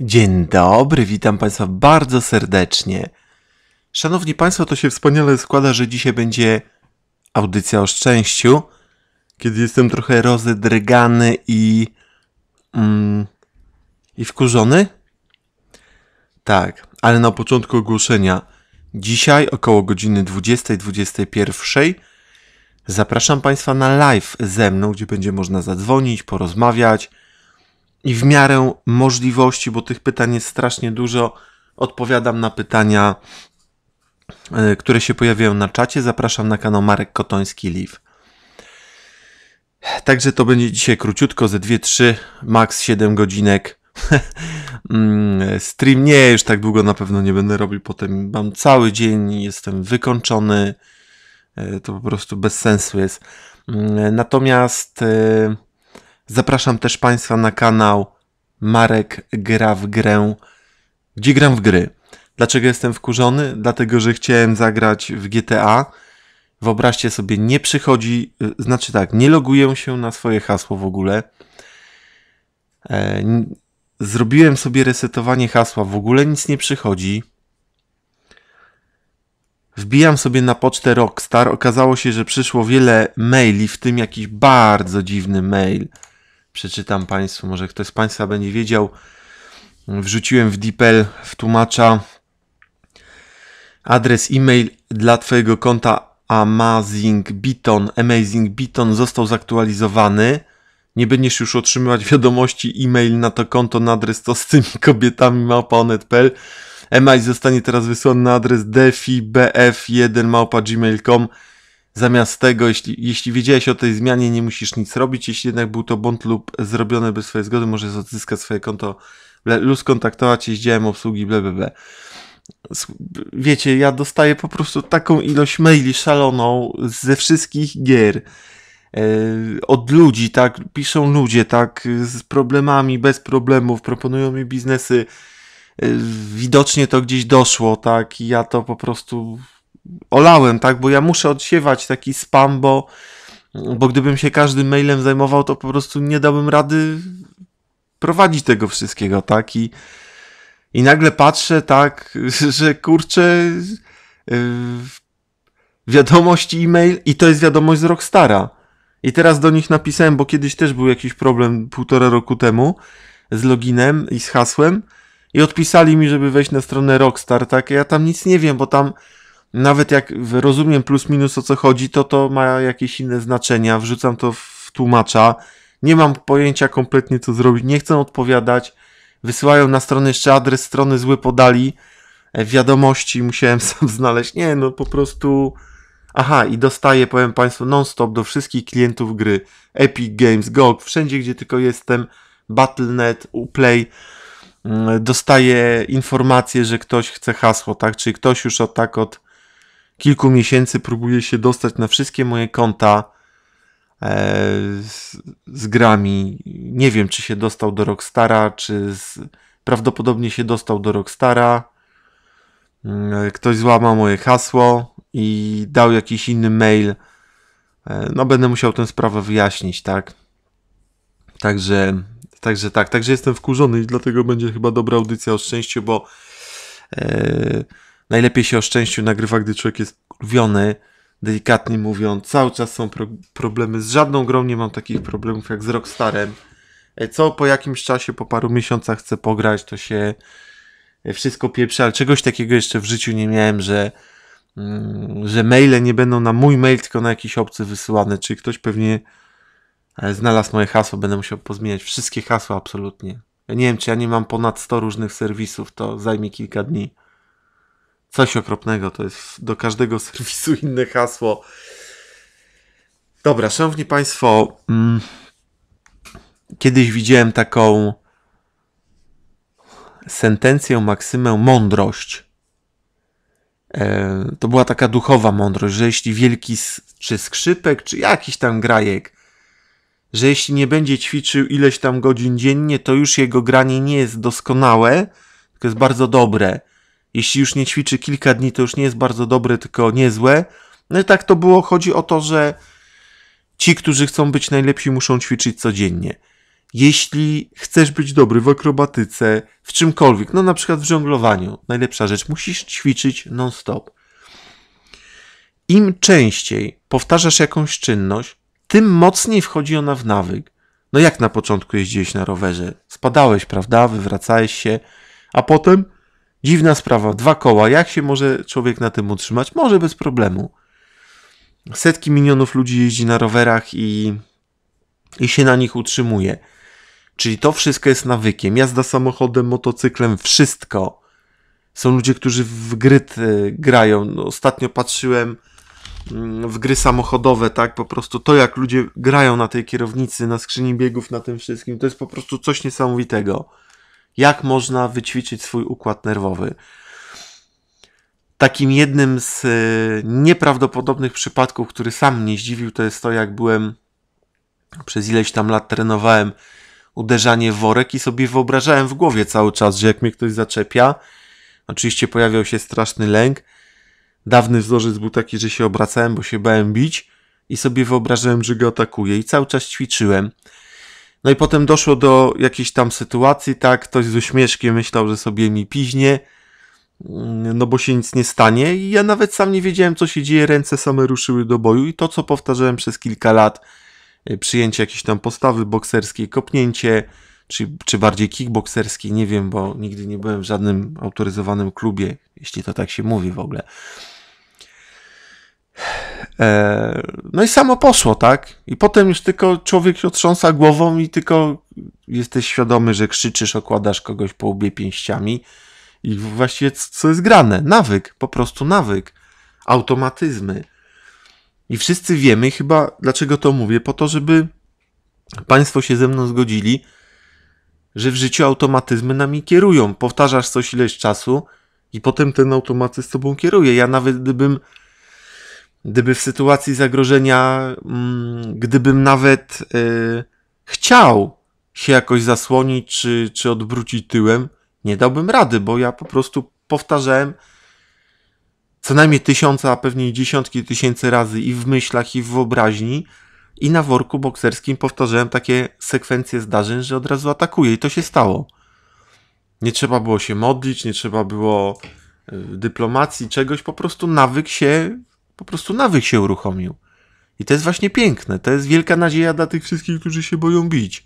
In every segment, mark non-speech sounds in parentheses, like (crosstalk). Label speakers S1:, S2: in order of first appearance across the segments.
S1: Dzień dobry, witam Państwa bardzo serdecznie. Szanowni Państwo, to się wspaniale składa, że dzisiaj będzie audycja o szczęściu, kiedy jestem trochę rozedrygany i. Mm, i wkurzony? Tak, ale na początku ogłoszenia. Dzisiaj około godziny 20-21 zapraszam Państwa na live ze mną, gdzie będzie można zadzwonić, porozmawiać i w miarę możliwości, bo tych pytań jest strasznie dużo, odpowiadam na pytania, e, które się pojawiają na czacie. Zapraszam na kanał Marek Kotoński Live. Także to będzie dzisiaj króciutko, ze 2-3, max 7 godzinek. (laughs) Mm, stream nie, już tak długo na pewno nie będę robił. Potem mam cały dzień, jestem wykończony. E, to po prostu bez sensu jest. Mm, natomiast e, Zapraszam też Państwa na kanał Marek Gra w Grę, gdzie gram w gry. Dlaczego jestem wkurzony? Dlatego, że chciałem zagrać w GTA. Wyobraźcie sobie, nie przychodzi, y, znaczy tak, nie loguję się na swoje hasło w ogóle. E, zrobiłem sobie resetowanie hasła, w ogóle nic nie przychodzi. Wbijam sobie na pocztę Rockstar. Okazało się, że przyszło wiele maili, w tym jakiś bardzo dziwny mail przeczytam Państwu, może ktoś z Państwa będzie wiedział. Wrzuciłem w DeepL, w tłumacza adres e-mail dla Twojego konta Amazing Beaton, Amazing Biton został zaktualizowany. Nie będziesz już otrzymywać wiadomości e-mail na to konto na adres to z tymi kobietami małpa.onet.pl. Email zostanie teraz wysłany na adres defibf1 małpa.gmail.com Zamiast tego, jeśli, jeśli wiedziałeś o tej zmianie, nie musisz nic robić. Jeśli jednak był to błąd lub zrobiony bez swojej zgody, możesz odzyskać swoje konto lub skontaktować się z działem obsługi, bla, bla, Wiecie, ja dostaję po prostu taką ilość maili szaloną ze wszystkich gier. E, od ludzi, tak? Piszą ludzie, tak? Z problemami, bez problemów, proponują mi biznesy. E, widocznie to gdzieś doszło, tak? I ja to po prostu olałem, tak? Bo ja muszę odsiewać taki spam, bo, bo gdybym się każdym mailem zajmował, to po prostu nie dałbym rady prowadzić tego wszystkiego, tak? I, i nagle patrzę, tak, (laughs) że kurczę, wiadomości y, wiadomość e-mail i to jest wiadomość z Rockstara. I teraz do nich napisałem, bo kiedyś też był jakiś problem półtora roku temu z loginem i z hasłem i odpisali mi, żeby wejść na stronę Rockstar, tak? Ja tam nic nie wiem, bo tam nawet jak rozumiem plus minus o co chodzi, to to ma jakieś inne znaczenia, wrzucam to w tłumacza, nie mam pojęcia kompletnie co zrobić, nie chcę odpowiadać, wysyłają na stronę jeszcze adres strony zły podali, e, wiadomości musiałem (laughs) sam znaleźć, nie no po prostu... Aha, i dostaję, powiem Państwu, non-stop do wszystkich klientów gry. Epic Games, GOG, wszędzie gdzie tylko jestem, Battle.net, Uplay, mm, dostaję informację, że ktoś chce hasło, tak? Czy ktoś już od tak od kilku miesięcy próbuję się dostać na wszystkie moje konta e, z, z grami. Nie wiem, czy się dostał do Rockstara, czy z, prawdopodobnie się dostał do Rockstara. Mm, e, ktoś złamał moje hasło i dał jakiś inny mail. E, no, będę musiał tę sprawę wyjaśnić, tak? Także, także tak, także jestem wkurzony i dlatego będzie chyba dobra audycja o szczęściu, bo. Yy, najlepiej się o szczęściu nagrywa, gdy człowiek jest kurwiony, delikatnie mówiąc. Cały czas są pro problemy. Z żadną grą nie mam takich problemów jak z Rockstarem. E, co po jakimś czasie, po paru miesiącach chcę pograć, to się e, wszystko pieprze, ale czegoś takiego jeszcze w życiu nie miałem, że, mm, że maile nie będą na mój mail, tylko na jakiś obcy wysyłane. Czyli ktoś pewnie e, znalazł moje hasło, będę musiał pozmieniać wszystkie hasła absolutnie. Ja nie wiem, czy ja nie mam ponad 100 różnych serwisów, to zajmie kilka dni. Coś okropnego, to jest do każdego (laughs) serwisu inne hasło. Dobra, szanowni państwo, mm, kiedyś widziałem taką sentencję, maksymę mądrość. E, to była taka duchowa mądrość, że jeśli wielki czy skrzypek, czy jakiś tam grajek, że jeśli nie będzie ćwiczył ileś tam godzin dziennie, to już jego granie nie jest doskonałe, tylko jest bardzo dobre jeśli już nie ćwiczy kilka dni, to już nie jest bardzo dobre, tylko niezłe. No i tak to było. Chodzi o to, że ci, którzy chcą być najlepsi, muszą ćwiczyć codziennie. Jeśli chcesz być dobry w akrobatyce, w czymkolwiek, no na przykład w żonglowaniu, najlepsza rzecz, musisz ćwiczyć non-stop. Im częściej powtarzasz jakąś czynność, tym mocniej wchodzi ona w nawyk. No jak na początku jeździłeś na rowerze? Spadałeś, prawda? Wywracałeś się, a potem Dziwna sprawa, dwa koła. Jak się może człowiek na tym utrzymać? Może bez problemu. Setki milionów ludzi jeździ na rowerach i, i się na nich utrzymuje. Czyli to wszystko jest nawykiem. Jazda samochodem, motocyklem, wszystko. Są ludzie, którzy w gry grają. No, ostatnio patrzyłem mm, w gry samochodowe, tak? Po prostu to, jak ludzie grają na tej kierownicy, na skrzyni biegów, na tym wszystkim, to jest po prostu coś niesamowitego jak można wyćwiczyć swój układ nerwowy. Takim jednym z e, nieprawdopodobnych przypadków, który sam mnie zdziwił, to jest to, jak byłem przez ileś tam lat trenowałem uderzanie w worek i sobie wyobrażałem w głowie cały czas, że jak mnie ktoś zaczepia, oczywiście pojawiał się straszny lęk. Dawny wzorzec był taki, że się obracałem, bo się bałem bić i sobie wyobrażałem, że go atakuje i cały czas ćwiczyłem. No i potem doszło do jakiejś tam sytuacji, tak, ktoś z uśmieszkiem myślał, że sobie mi piźnie, mm, no bo się nic nie stanie i ja nawet sam nie wiedziałem, co się dzieje, ręce same ruszyły do boju i to, co powtarzałem przez kilka lat, y, przyjęcie jakiejś tam postawy bokserskiej, kopnięcie, czy, czy bardziej kickbokserskiej, nie wiem, bo nigdy nie byłem w żadnym autoryzowanym klubie, jeśli to tak się mówi w ogóle. E, no i samo poszło, tak? I potem już tylko człowiek się otrząsa głową i tylko jesteś świadomy, że krzyczysz, okładasz kogoś po łbie pięściami i właściwie co jest grane? Nawyk, po prostu nawyk, automatyzmy. I wszyscy wiemy chyba, dlaczego to mówię, po to, żeby Państwo się ze mną zgodzili, że w życiu automatyzmy nami kierują. Powtarzasz coś ileś czasu i potem ten automatyzm z tobą kieruje. Ja nawet gdybym gdyby w sytuacji zagrożenia, mm, gdybym nawet y, chciał się jakoś zasłonić czy, czy odwrócić tyłem, nie dałbym rady, bo ja po prostu powtarzałem co najmniej tysiące, a pewnie dziesiątki tysięcy razy i w myślach, i w wyobraźni, i na worku bokserskim powtarzałem takie sekwencje zdarzeń, że od razu atakuje i to się stało. Nie trzeba było się modlić, nie trzeba było y, dyplomacji, czegoś, po prostu nawyk się po prostu nawyk się uruchomił. I to jest właśnie piękne. To jest wielka nadzieja dla tych wszystkich, którzy się boją bić.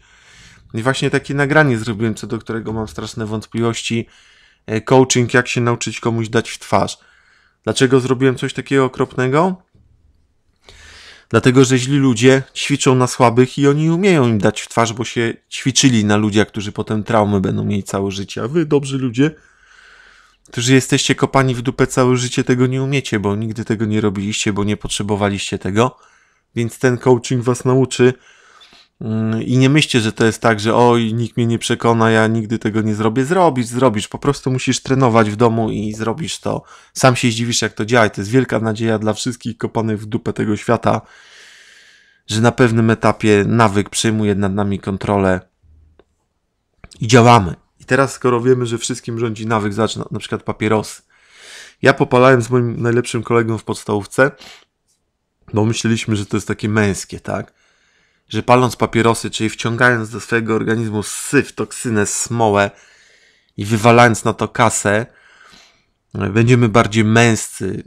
S1: I właśnie takie nagranie zrobiłem, co do którego mam straszne wątpliwości. E, coaching, jak się nauczyć komuś dać w twarz. Dlaczego zrobiłem coś takiego okropnego? Dlatego, że źli ludzie ćwiczą na słabych i oni umieją im dać w twarz, bo się ćwiczyli na ludziach, którzy potem traumy będą mieli całe życie. A wy, dobrzy ludzie, którzy jesteście kopani w dupę całe życie, tego nie umiecie, bo nigdy tego nie robiliście, bo nie potrzebowaliście tego. Więc ten coaching was nauczy. Mm, I nie myślcie, że to jest tak, że oj, nikt mnie nie przekona, ja nigdy tego nie zrobię. Zrobisz, zrobisz. Po prostu musisz trenować w domu i zrobisz to. Sam się zdziwisz, jak to działa. I to jest wielka nadzieja dla wszystkich kopanych w dupę tego świata, że na pewnym etapie nawyk przejmuje nad nami kontrolę i działamy. I teraz, skoro wiemy, że wszystkim rządzi nawyk, zacz, na, przykład papierosy. Ja popalałem z moim najlepszym kolegą w podstawówce, bo myśleliśmy, że to jest takie męskie, tak? Że paląc papierosy, czyli wciągając do swojego organizmu syf, toksynę, smołę i wywalając na to kasę, będziemy bardziej męscy.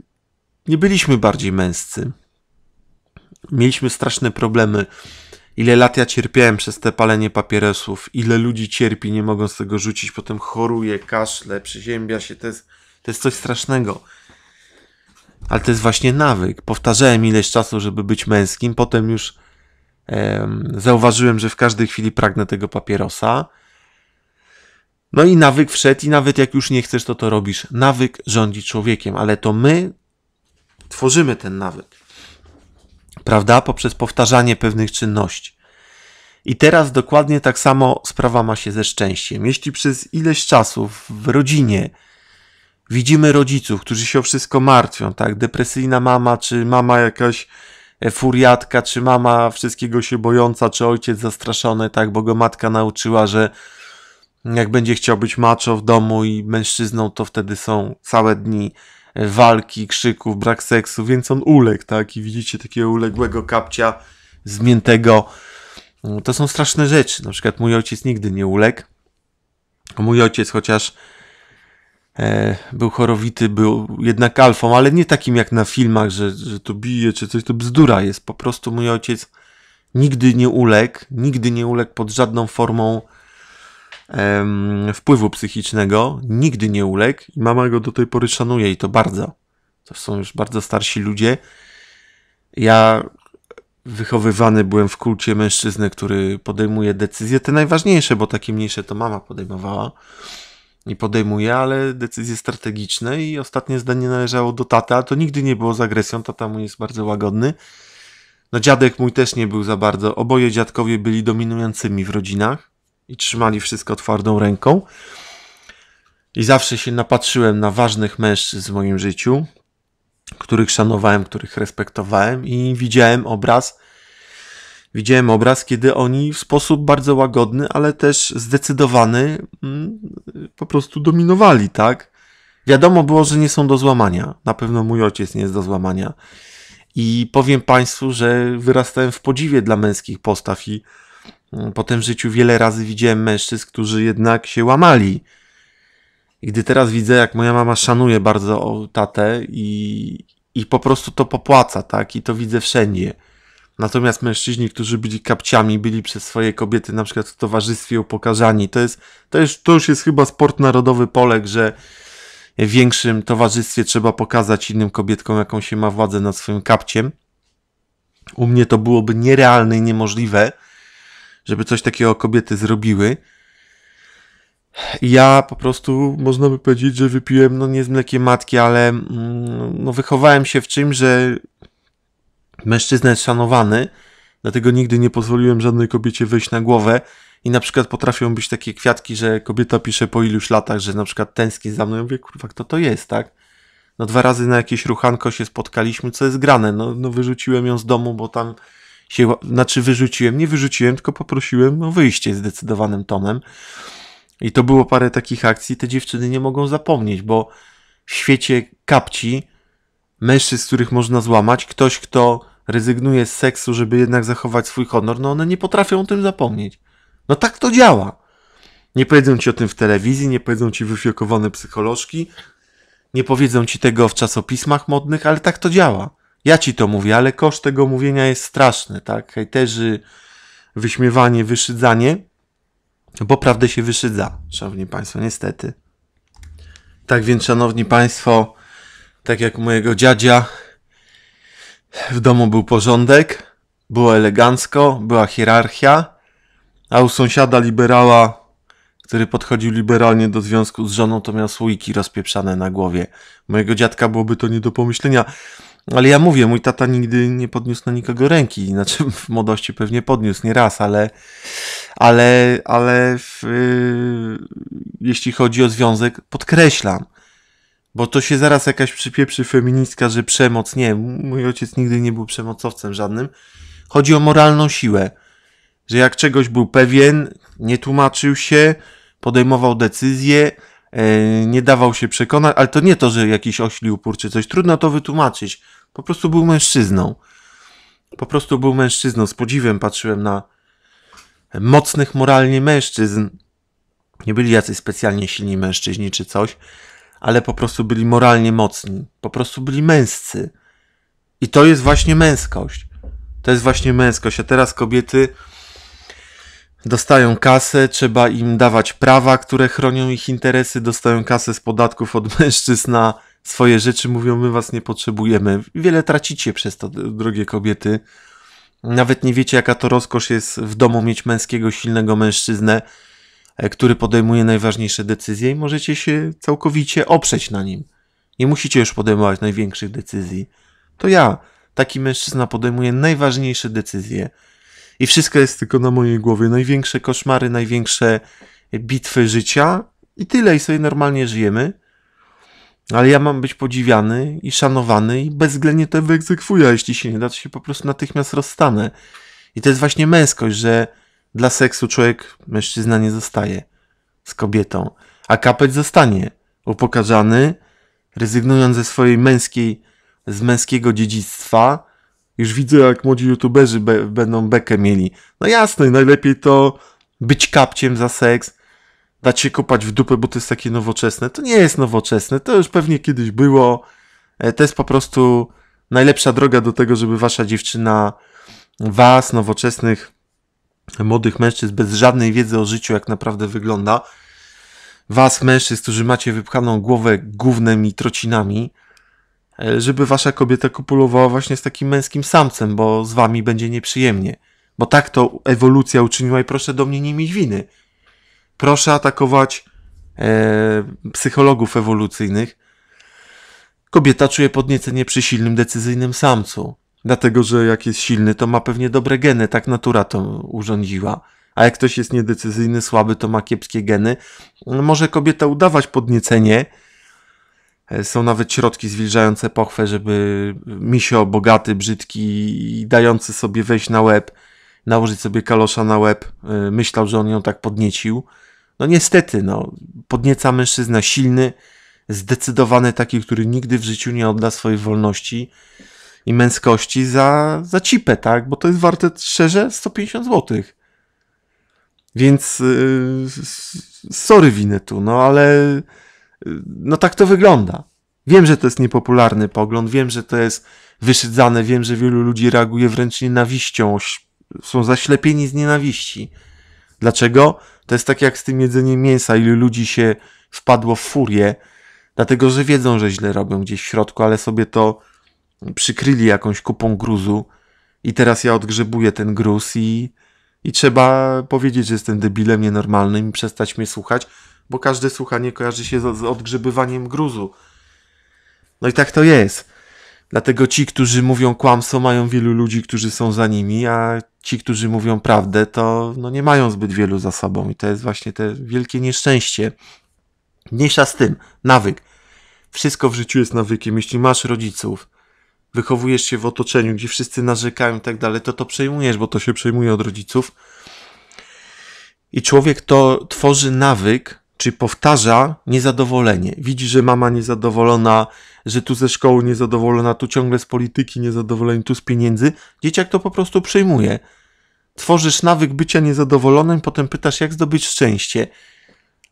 S1: Nie byliśmy bardziej męscy. Mieliśmy straszne problemy Ile lat ja cierpiałem przez te palenie papierosów, ile ludzi cierpi, nie mogą z tego rzucić, potem choruje, kaszle, przyziębia się, to jest, to jest coś strasznego. Ale to jest właśnie nawyk. Powtarzałem ileś czasu, żeby być męskim, potem już zauważyłem, że w każdej chwili pragnę tego papierosa. No i nawyk wszedł i nawet jak już nie chcesz, to to robisz. Nawyk rządzi człowiekiem, ale to my tworzymy ten nawyk prawda? Poprzez powtarzanie pewnych czynności. I teraz dokładnie tak samo sprawa ma się ze szczęściem. Jeśli przez ileś czasu w rodzinie widzimy rodziców, którzy się o wszystko martwią, tak, depresyjna mama, czy mama jakaś e, furiatka, czy mama wszystkiego się bojąca, czy ojciec zastraszony, tak, bo go matka nauczyła, że jak będzie chciał być macho w domu i mężczyzną, to wtedy są całe dni walki, krzyków, brak seksu, więc on uległ, tak? I widzicie takiego uległego kapcia, zmiętego. To są straszne rzeczy. Na przykład mój ojciec nigdy nie uległ. Mój ojciec, chociaż e, był chorowity, był jednak alfą, ale nie takim jak na filmach, że, że to bije czy coś, to bzdura jest. Po prostu mój ojciec nigdy nie uległ, nigdy nie uległ pod żadną formą wpływu psychicznego, nigdy nie uległ i mama go do tej pory szanuje i to bardzo. To są już bardzo starsi ludzie. Ja wychowywany byłem w kulcie mężczyzny, który podejmuje decyzje, te najważniejsze, bo takie mniejsze to mama podejmowała i podejmuje, ale decyzje strategiczne i ostatnie zdanie należało do tata, to nigdy nie było z agresją, tata mu jest bardzo łagodny. No dziadek mój też nie był za bardzo, oboje dziadkowie byli dominującymi w rodzinach i trzymali wszystko twardą ręką. I zawsze się napatrzyłem na ważnych mężczyzn w moim życiu, których szanowałem, których respektowałem i widziałem obraz, widziałem obraz, kiedy oni w sposób bardzo łagodny, ale też zdecydowany mm, po prostu dominowali, tak? Wiadomo było, że nie są do złamania. Na pewno mój ojciec nie jest do złamania. I powiem Państwu, że wyrastałem w podziwie dla męskich postaw i po tym życiu wiele razy widziałem mężczyzn, którzy jednak się łamali. I gdy teraz widzę, jak moja mama szanuje bardzo tatę i, i po prostu to popłaca, tak? I to widzę wszędzie. Natomiast mężczyźni, którzy byli kapciami, byli przez swoje kobiety na przykład w towarzystwie upokarzani. To, jest, to, jest, to już jest chyba sport narodowy Polek, że w większym towarzystwie trzeba pokazać innym kobietkom, jaką się ma władzę nad swoim kapciem. U mnie to byłoby nierealne i niemożliwe żeby coś takiego kobiety zrobiły. Ja po prostu, można by powiedzieć, że wypiłem, no nie z mlekiem matki, ale mm, no, wychowałem się w czym, że mężczyzna jest szanowany, dlatego nigdy nie pozwoliłem żadnej kobiecie wejść na głowę. I na przykład potrafią być takie kwiatki, że kobieta pisze po iluś latach, że na przykład tęskni za mną. Ja mówię, kurwa, kto to jest, tak? No dwa razy na jakieś ruchanko się spotkaliśmy, co jest grane. No, no wyrzuciłem ją z domu, bo tam się, znaczy wyrzuciłem, nie wyrzuciłem, tylko poprosiłem o wyjście zdecydowanym tonem. I to było parę takich akcji, te dziewczyny nie mogą zapomnieć, bo w świecie kapci, mężczyzn, których można złamać, ktoś, kto rezygnuje z seksu, żeby jednak zachować swój honor, no one nie potrafią o tym zapomnieć. No tak to działa. Nie powiedzą ci o tym w telewizji, nie powiedzą ci wyfiokowane psycholożki, nie powiedzą ci tego w czasopismach modnych, ale tak to działa ja ci to mówię, ale koszt tego mówienia jest straszny, tak? Hejterzy, wyśmiewanie, wyszydzanie, bo prawdę się wyszydza, szanowni państwo, niestety. Tak więc, szanowni państwo, tak jak mojego dziadzia, w domu był porządek, było elegancko, była hierarchia, a u sąsiada liberała, który podchodził liberalnie do związku z żoną, to miał słoiki rozpieprzane na głowie. Mojego dziadka byłoby to nie do pomyślenia. Ale ja mówię, mój tata nigdy nie podniósł na nikogo ręki, znaczy w młodości pewnie podniósł nie raz, ale, ale, ale w, yy, jeśli chodzi o związek, podkreślam, bo to się zaraz jakaś przypieprzy feministka, że przemoc, nie, mój ojciec nigdy nie był przemocowcem żadnym. Chodzi o moralną siłę, że jak czegoś był pewien, nie tłumaczył się, podejmował decyzje, e, nie dawał się przekonać, ale to nie to, że jakiś ośli upór czy coś, trudno to wytłumaczyć po prostu był mężczyzną. Po prostu był mężczyzną. Z podziwem patrzyłem na mocnych moralnie mężczyzn. Nie byli jacyś specjalnie silni mężczyźni czy coś, ale po prostu byli moralnie mocni. Po prostu byli męscy. I to jest właśnie męskość. To jest właśnie męskość. A teraz kobiety dostają kasę, trzeba im dawać prawa, które chronią ich interesy, dostają kasę z podatków od (laughs) mężczyzn na swoje rzeczy, mówią, my was nie potrzebujemy. Wiele tracicie przez to, drogie kobiety. Nawet nie wiecie, jaka to rozkosz jest w domu mieć męskiego, silnego mężczyznę, e, który podejmuje najważniejsze decyzje i możecie się całkowicie oprzeć na nim. Nie musicie już podejmować największych decyzji. To ja, taki mężczyzna, podejmuje najważniejsze decyzje. I wszystko jest tylko na mojej głowie. Największe koszmary, największe bitwy życia i tyle. I sobie normalnie żyjemy. Ale ja mam być podziwiany i szanowany i bezwzględnie to wyegzekwuję, jeśli się nie da, to się po prostu natychmiast rozstanę. I to jest właśnie męskość, że dla seksu człowiek, mężczyzna nie zostaje z kobietą, a kapeć zostanie upokarzany, rezygnując ze swojej męskiej, z męskiego dziedzictwa. Już widzę, jak młodzi youtuberzy be, będą bekę mieli. No jasne, najlepiej to być kapciem za seks, dać się kopać w dupę, bo to jest takie nowoczesne. To nie jest nowoczesne, to już pewnie kiedyś było. E, to jest po prostu najlepsza droga do tego, żeby wasza dziewczyna was, nowoczesnych, młodych mężczyzn bez żadnej wiedzy o życiu, jak naprawdę wygląda, was, mężczyzn, którzy macie wypchaną głowę głównymi trocinami, e, żeby wasza kobieta kopulowała właśnie z takim męskim samcem, bo z wami będzie nieprzyjemnie. Bo tak to ewolucja uczyniła i proszę do mnie nie mieć winy. Proszę atakować e, psychologów ewolucyjnych. Kobieta czuje podniecenie przy silnym, decyzyjnym samcu. Dlatego, że jak jest silny, to ma pewnie dobre geny, tak natura to urządziła. A jak ktoś jest niedecyzyjny, słaby, to ma kiepskie geny. Może kobieta udawać podniecenie. E, są nawet środki zwilżające pochwę, żeby misio bogaty, brzydki i dający sobie wejść na łeb, nałożyć sobie kalosza na łeb, e, myślał, że on ją tak podniecił no niestety, no, podnieca mężczyzna silny, zdecydowany taki, który nigdy w życiu nie odda swojej wolności i męskości za, za cipę, tak? Bo to jest warte szczerze 150 zł. Więc yy, sorry winę tu, no ale yy, no tak to wygląda. Wiem, że to jest niepopularny pogląd, wiem, że to jest wyszydzane, wiem, że wielu ludzi reaguje wręcz nienawiścią, są zaślepieni z nienawiści. Dlaczego? To jest tak jak z tym jedzeniem mięsa, ilu ludzi się wpadło w furię, dlatego że wiedzą, że źle robią gdzieś w środku, ale sobie to przykryli jakąś kupą gruzu i teraz ja odgrzebuję ten gruz i, i trzeba powiedzieć, że jestem debilem nienormalnym i przestać mnie słuchać, bo każde słuchanie kojarzy się z, z odgrzebywaniem gruzu. No i tak to jest. Dlatego ci, którzy mówią kłamstwo, mają wielu ludzi, którzy są za nimi, a ci, którzy mówią prawdę, to no, nie mają zbyt wielu za sobą. I to jest właśnie te wielkie nieszczęście. Mniejsza z tym, nawyk. Wszystko w życiu jest nawykiem. Jeśli masz rodziców, wychowujesz się w otoczeniu, gdzie wszyscy narzekają i tak dalej, to to przejmujesz, bo to się przejmuje od rodziców. I człowiek to tworzy nawyk, czy powtarza niezadowolenie. Widzi, że mama niezadowolona, że tu ze szkoły niezadowolona, tu ciągle z polityki niezadowolenie, tu z pieniędzy. Dzieciak to po prostu przyjmuje. Tworzysz nawyk bycia niezadowolonym, potem pytasz, jak zdobyć szczęście.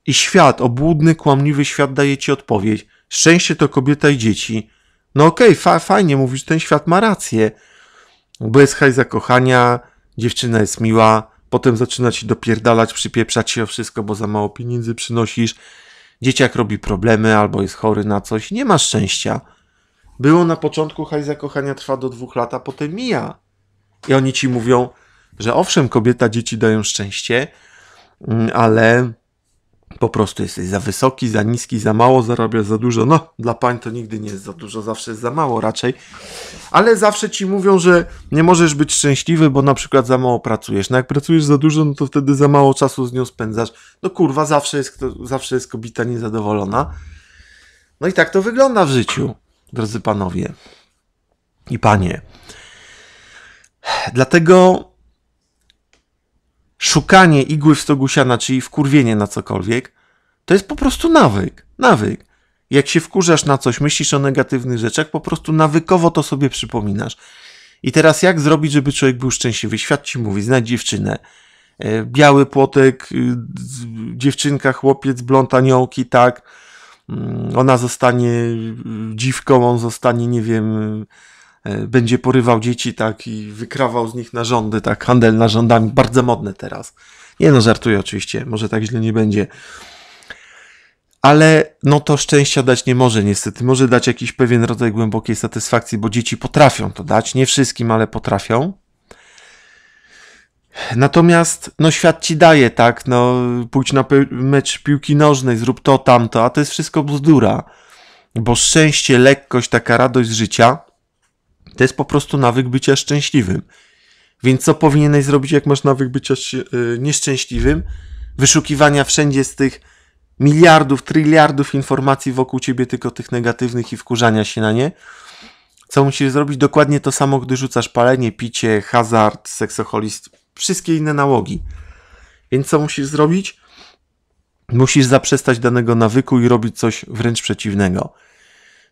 S1: I świat, obłudny, kłamliwy świat daje ci odpowiedź. Szczęście to kobieta i dzieci. No okej, okay, fa fajnie, mówisz, ten świat ma rację. Bo jest haj zakochania, dziewczyna jest miła, potem zaczyna ci dopierdalać, przypieprzać się o wszystko, bo za mało pieniędzy przynosisz, dzieciak robi problemy albo jest chory na coś, nie ma szczęścia. Było na początku, haj zakochania trwa do dwóch lat, a potem mija. I oni ci mówią, że owszem, kobieta, dzieci dają szczęście, mm, ale po prostu jesteś za wysoki, za niski, za mało, zarabiasz za dużo. No, dla pań to nigdy nie jest za dużo, zawsze jest za mało raczej. Ale zawsze ci mówią, że nie możesz być szczęśliwy, bo na przykład za mało pracujesz. No jak pracujesz za dużo, no to wtedy za mało czasu z nią spędzasz. No kurwa, zawsze jest, zawsze jest kobieta niezadowolona. No i tak to wygląda w życiu, drodzy panowie i panie. Dlatego szukanie igły w stogu siana, czyli wkurwienie na cokolwiek, to jest po prostu nawyk. Nawyk. Jak się wkurzasz na coś, myślisz o negatywnych rzeczach, po prostu nawykowo to sobie przypominasz. I teraz jak zrobić, żeby człowiek był szczęśliwy? Świat ci mówi, znajdź dziewczynę. E, biały płotek, y, dziewczynka, chłopiec, blond aniołki, tak. Mm, ona zostanie y, dziwką, on zostanie, nie wiem, E, będzie porywał dzieci tak i wykrawał z nich narządy, tak, handel narządami, bardzo modne teraz. Nie no, żartuję oczywiście, może tak źle nie będzie. Ale no to szczęścia dać nie może niestety, może dać jakiś pewien rodzaj głębokiej satysfakcji, bo dzieci potrafią to dać, nie wszystkim, ale potrafią. Natomiast no świat ci daje, tak, no pójdź na mecz piłki nożnej, zrób to, tamto, a to jest wszystko bzdura. Bo szczęście, lekkość, taka radość życia to jest po prostu nawyk bycia szczęśliwym. Więc co powinieneś zrobić, jak masz nawyk bycia y, nieszczęśliwym? Wyszukiwania wszędzie z tych miliardów, triliardów informacji wokół ciebie, tylko tych negatywnych i wkurzania się na nie. Co musisz zrobić? Dokładnie to samo, gdy rzucasz palenie, picie, hazard, seksoholizm, wszystkie inne nałogi. Więc co musisz zrobić? Musisz zaprzestać danego nawyku i robić coś wręcz przeciwnego.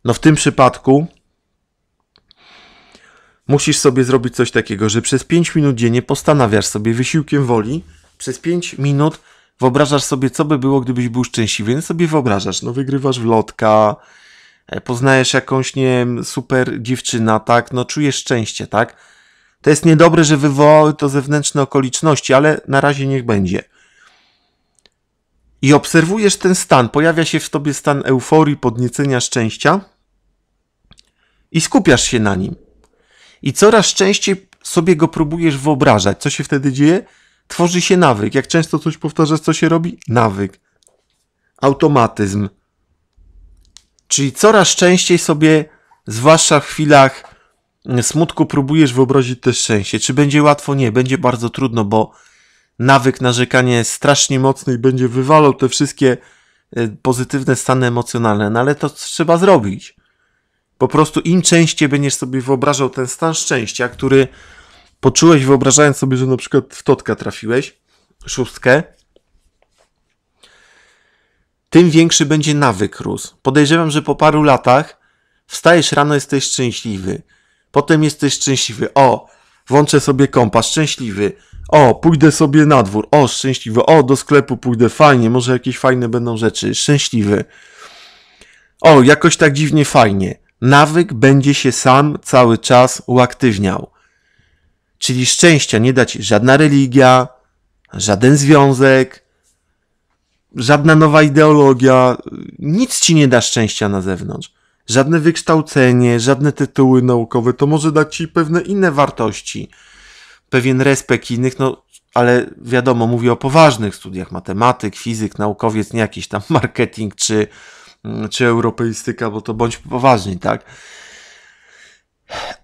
S1: No w tym przypadku Musisz sobie zrobić coś takiego, że przez 5 minut dziennie postanawiasz sobie wysiłkiem woli, przez 5 minut wyobrażasz sobie, co by było, gdybyś był szczęśliwy. No sobie wyobrażasz, no wygrywasz w lotka, e, poznajesz jakąś, nie wiem, super dziewczyna, tak? No czujesz szczęście, tak? To jest niedobre, że wywołały to zewnętrzne okoliczności, ale na razie niech będzie. I obserwujesz ten stan, pojawia się w tobie stan euforii, podniecenia, szczęścia i skupiasz się na nim i coraz częściej sobie go próbujesz wyobrażać. Co się wtedy dzieje? Tworzy się nawyk. Jak często coś powtarzasz, co się robi? Nawyk. Automatyzm. Czyli coraz częściej sobie, zwłaszcza w chwilach mm, smutku, próbujesz wyobrazić te szczęście. Czy będzie łatwo? Nie, będzie bardzo trudno, bo nawyk narzekania jest strasznie mocny i będzie wywalał te wszystkie y, pozytywne stany emocjonalne. No ale to trzeba zrobić. Po prostu im częściej będziesz sobie wyobrażał ten stan szczęścia, który poczułeś wyobrażając sobie, że na przykład w totka trafiłeś, szóstkę, tym większy będzie nawyk rósł. Podejrzewam, że po paru latach wstajesz rano, jesteś szczęśliwy. Potem jesteś szczęśliwy. O, włączę sobie kompas, szczęśliwy. O, pójdę sobie na dwór. O, szczęśliwy. O, do sklepu pójdę, fajnie, może jakieś fajne będą rzeczy. Szczęśliwy. O, jakoś tak dziwnie fajnie nawyk będzie się sam cały czas uaktywniał. Czyli szczęścia nie da ci żadna religia, żaden związek, żadna nowa ideologia, nic ci nie da szczęścia na zewnątrz. Żadne wykształcenie, żadne tytuły naukowe, to może dać ci pewne inne wartości, pewien respekt innych, no ale wiadomo, mówię o poważnych studiach, matematyk, fizyk, naukowiec, nie jakiś tam (laughs) marketing czy Mm, czy europeistyka, bo to bądź poważni, tak?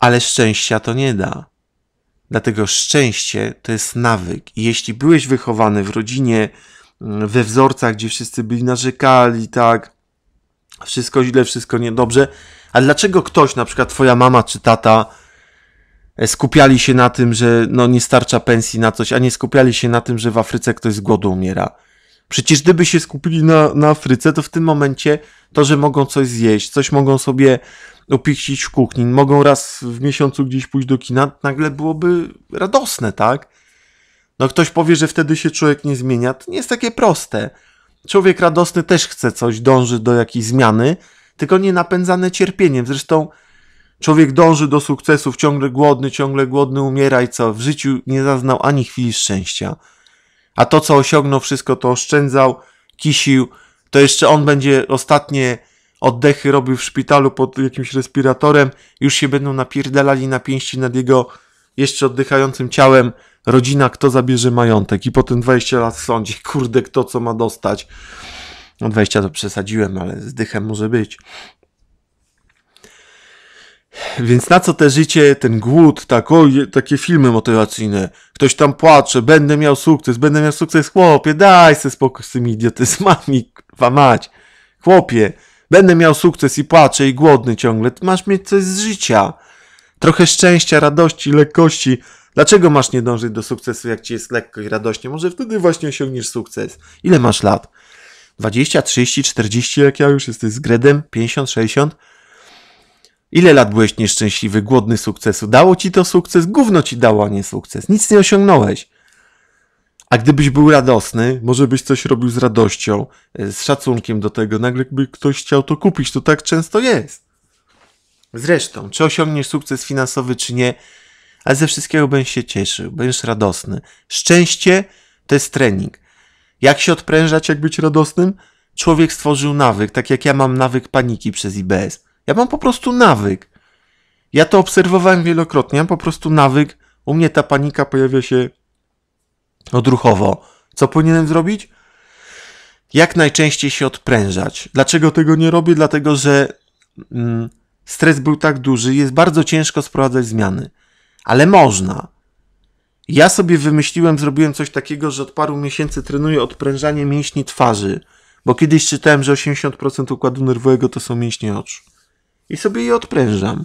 S1: Ale szczęścia to nie da. Dlatego szczęście to jest nawyk. I jeśli byłeś wychowany w rodzinie, mm, we wzorcach, gdzie wszyscy byli narzekali, tak, wszystko źle, wszystko niedobrze, a dlaczego ktoś, na przykład twoja mama czy tata, e, skupiali się na tym, że no nie starcza pensji na coś, a nie skupiali się na tym, że w Afryce ktoś z głodu umiera? Przecież gdyby się skupili na, na Afryce, to w tym momencie to, że mogą coś zjeść, coś mogą sobie opichcić w kuchni, mogą raz w miesiącu gdzieś pójść do kina, nagle byłoby radosne, tak? No ktoś powie, że wtedy się człowiek nie zmienia. To nie jest takie proste. Człowiek radosny też chce coś, dąży do jakiejś zmiany, tylko nie napędzane cierpieniem. Zresztą człowiek dąży do sukcesów, ciągle głodny, ciągle głodny umiera i co? W życiu nie zaznał ani chwili szczęścia a to, co osiągnął, wszystko to oszczędzał, kisił, to jeszcze on będzie ostatnie oddechy robił w szpitalu pod jakimś respiratorem, już się będą napierdalali na pięści nad jego jeszcze oddychającym ciałem rodzina, kto zabierze majątek i potem 20 lat w sądzie, kurde, kto co ma dostać. No 20 to przesadziłem, ale z dychem może być. Więc na co te życie, ten głód, tak, o, takie filmy motywacyjne. Ktoś tam płacze, będę miał sukces, będę miał sukces, chłopie, daj se spokój z tymi idiotyzmami, (laughs) kwa mać. Chłopie, będę miał sukces i płaczę i głodny ciągle, ty masz mieć coś z życia. Trochę szczęścia, radości, lekkości. Dlaczego masz nie dążyć do sukcesu, jak ci jest lekko i radośnie? Może wtedy właśnie osiągniesz sukces. Ile masz lat? 20, 30, 40, jak ja już jesteś z Gredem? 50, 60? Ile lat byłeś nieszczęśliwy, głodny sukcesu? Dało ci to sukces? Gówno ci dało, a nie sukces. Nic nie osiągnąłeś. A gdybyś był radosny, może byś coś robił z radością, e, z szacunkiem do tego, nagle by ktoś chciał to kupić, to tak często jest. Zresztą, czy osiągniesz sukces finansowy, czy nie, ale ze wszystkiego będziesz się cieszył, będziesz radosny. Szczęście to jest trening. Jak się odprężać, jak być radosnym? Człowiek stworzył nawyk, tak jak ja mam nawyk paniki przez IBS. Ja mam po prostu nawyk. Ja to obserwowałem wielokrotnie, mam po prostu nawyk. U mnie ta panika pojawia się odruchowo. Co powinienem zrobić? Jak najczęściej się odprężać. Dlaczego tego nie robię? Dlatego, że mm, stres był tak duży, jest bardzo ciężko sprowadzać zmiany. Ale można. Ja sobie wymyśliłem, zrobiłem coś takiego, że od paru miesięcy trenuję odprężanie mięśni twarzy, bo kiedyś czytałem, że 80% układu nerwowego to są mięśnie oczu i sobie je odprężam.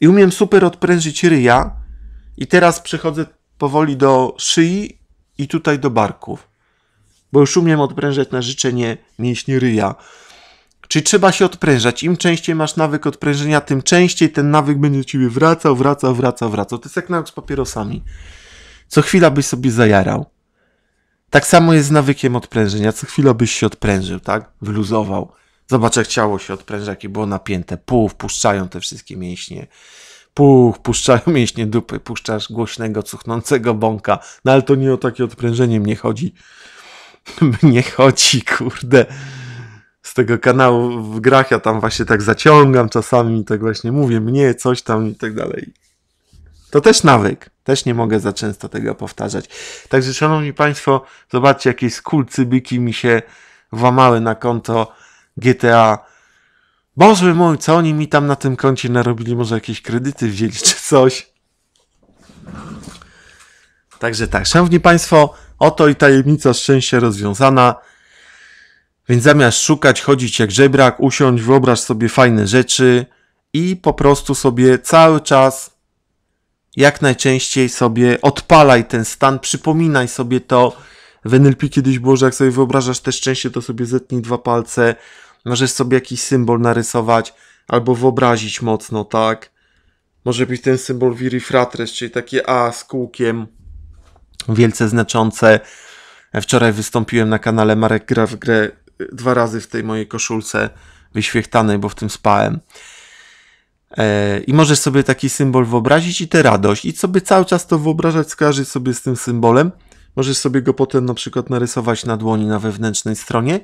S1: I umiem super odprężyć ryja i teraz przechodzę powoli do szyi i tutaj do barków. Bo już umiem odprężać na życzenie mięśnie ryja. Czyli trzeba się odprężać. Im częściej masz nawyk odprężenia, tym częściej ten nawyk będzie do ciebie wracał, wracał, wracał, wracał. To jest jak nawyk z papierosami. Co chwila byś sobie zajarał. Tak samo jest z nawykiem odprężenia. Co chwila byś się odprężył, tak? Wyluzował. Zobacz, jak ciało się odpręża, jakie było napięte. Puch, wpuszczają te wszystkie mięśnie. Puch, puszczają (laughs) mięśnie dupy, puszczasz głośnego, cuchnącego bąka. No ale to nie o takie odprężenie mnie chodzi. (laughs) mnie chodzi, kurde. Z tego kanału w grach ja tam właśnie tak zaciągam czasami i tak właśnie mówię mnie, coś tam i tak dalej. To też nawyk. Też nie mogę za często tego powtarzać. Także, szanowni państwo, zobaczcie, jakieś skulcybyki mi się włamały na konto GTA. Boże mój, co oni mi tam na tym koncie narobili? Może jakieś kredyty wzięli czy coś? Także tak, szanowni państwo, oto i tajemnica szczęścia rozwiązana. Więc zamiast szukać, chodzić jak żebrak, usiądź, wyobraź sobie fajne rzeczy i po prostu sobie cały czas, jak najczęściej sobie odpalaj ten stan, przypominaj sobie to. W NLP kiedyś było, że jak sobie wyobrażasz te szczęście, to sobie zetnij dwa palce, Możesz sobie jakiś symbol narysować albo wyobrazić mocno, tak? Może być ten symbol viri fratres, czyli takie A z kółkiem. Wielce znaczące. Wczoraj wystąpiłem na kanale Marek Gra w grę y, dwa razy w tej mojej koszulce wyświechtanej, bo w tym spałem. E, I możesz sobie taki symbol wyobrazić i tę radość. I sobie cały czas to wyobrażać, skojarzyć sobie z tym symbolem. Możesz sobie go potem na przykład narysować na dłoni na wewnętrznej stronie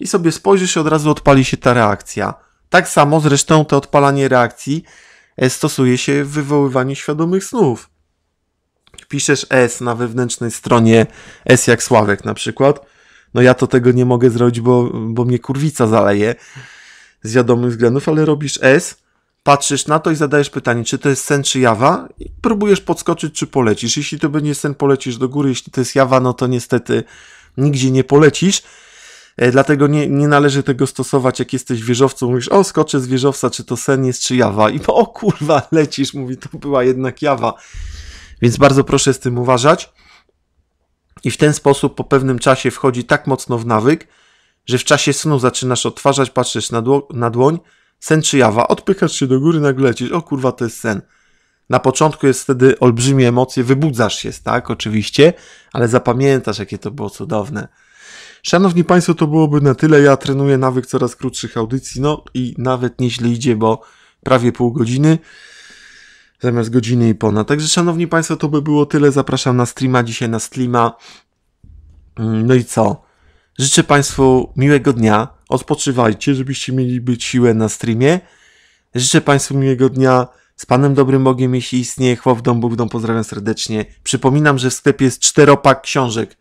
S1: i sobie spojrzysz i od razu odpali się ta reakcja. Tak samo zresztą to odpalanie reakcji e, stosuje się w wywoływaniu świadomych snów. Piszesz S na wewnętrznej stronie S jak Sławek na przykład. No ja to tego nie mogę zrobić, bo, bo mnie kurwica zaleje z wiadomych względów, ale robisz S, patrzysz na to i zadajesz pytanie, czy to jest sen czy jawa i próbujesz podskoczyć, czy polecisz. Jeśli to będzie sen, polecisz do góry, jeśli to jest jawa, no to niestety nigdzie nie polecisz. E, dlatego nie, nie należy tego stosować, jak jesteś wieżowcą, mówisz, o skoczę z wieżowca, czy to sen jest, czy jawa. I o kurwa, (laughs) lecisz, mówi, to była jednak jawa. Więc bardzo proszę z tym uważać. I w ten sposób po pewnym czasie wchodzi tak mocno w nawyk, że w czasie snu zaczynasz odtwarzać, patrzysz na, dło na dłoń, sen czy jawa, odpychasz się do góry, nagle lecisz, o kurwa, to jest sen. Na początku jest wtedy olbrzymie emocje, wybudzasz się, tak, oczywiście, ale zapamiętasz, jakie to było cudowne. Szanowni Państwo, to byłoby na tyle. Ja trenuję nawyk coraz krótszych audycji, no i nawet nieźle idzie, bo prawie pół godziny zamiast godziny i ponad. Także Szanowni Państwo, to by było tyle. Zapraszam na streama, dzisiaj na streama. Mm, no i co? Życzę Państwu miłego dnia. Odpoczywajcie, żebyście mieli być siłę na streamie. Życzę Państwu miłego dnia. Z Panem Dobrym Bogiem, jeśli istnieje, chłop w dom, Bóg w dom, pozdrawiam serdecznie. Przypominam, że w sklepie jest czteropak książek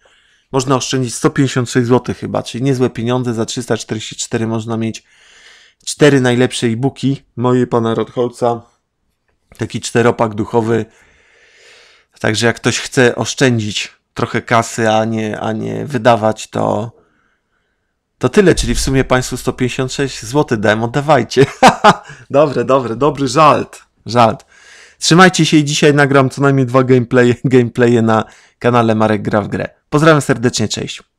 S1: można oszczędzić 156 zł chyba, czyli niezłe pieniądze. Za 344 można mieć cztery najlepsze e-booki moje pana Rotholca. Taki czteropak duchowy. Także jak ktoś chce oszczędzić trochę kasy, a nie, a nie wydawać, to, to tyle, czyli w sumie Państwu 156 zł dałem, oddawajcie. (laughs) dobre, dobre, dobry żart. Żart. Trzymajcie się i dzisiaj nagram co najmniej dwa gameplaye, gameplaye na kanale Marek Gra w Grę. Pozdrawiam serdecznie, cześć.